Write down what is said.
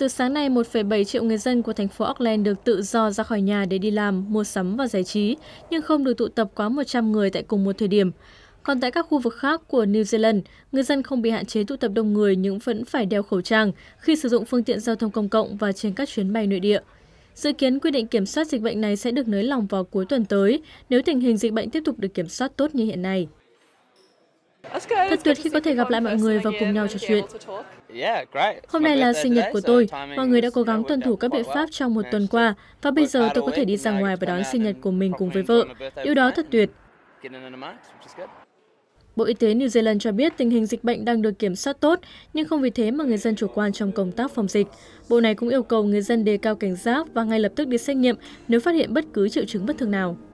Từ sáng nay, 1,7 triệu người dân của thành phố Auckland được tự do ra khỏi nhà để đi làm, mua sắm và giải trí, nhưng không được tụ tập quá 100 người tại cùng một thời điểm. Còn tại các khu vực khác của New Zealand, người dân không bị hạn chế tụ tập đông người nhưng vẫn phải đeo khẩu trang khi sử dụng phương tiện giao thông công cộng và trên các chuyến bay nội địa. Dự kiến quy định kiểm soát dịch bệnh này sẽ được nới lỏng vào cuối tuần tới nếu tình hình dịch bệnh tiếp tục được kiểm soát tốt như hiện nay. Thật tuyệt khi có thể gặp lại mọi người và cùng nhau trò chuyện. Hôm nay là sinh nhật của tôi. Mọi người đã cố gắng tuân thủ các biện pháp trong một tuần qua và bây giờ tôi có thể đi ra ngoài và đón sinh nhật của mình cùng với vợ. Điều đó thật tuyệt. Bộ Y tế New Zealand cho biết tình hình dịch bệnh đang được kiểm soát tốt, nhưng không vì thế mà người dân chủ quan trong công tác phòng dịch. Bộ này cũng yêu cầu người dân đề cao cảnh giác và ngay lập tức đi xét nghiệm nếu phát hiện bất cứ triệu chứng bất thường nào.